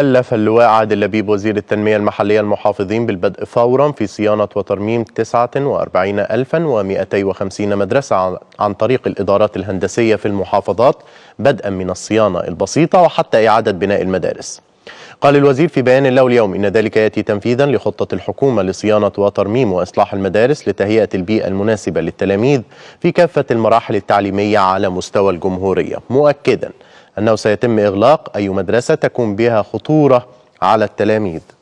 كلف اللواء عادل لبيب وزير التنمية المحلية المحافظين بالبدء فورا في صيانة وترميم 49250 مدرسة عن طريق الإدارات الهندسية في المحافظات بدءا من الصيانة البسيطة وحتى إعادة بناء المدارس قال الوزير في بيان له اليوم إن ذلك يأتي تنفيذا لخطة الحكومة لصيانة وترميم وإصلاح المدارس لتهيئة البيئة المناسبة للتلاميذ في كافة المراحل التعليمية على مستوى الجمهورية مؤكدا أنه سيتم إغلاق أي مدرسة تكون بها خطورة على التلاميذ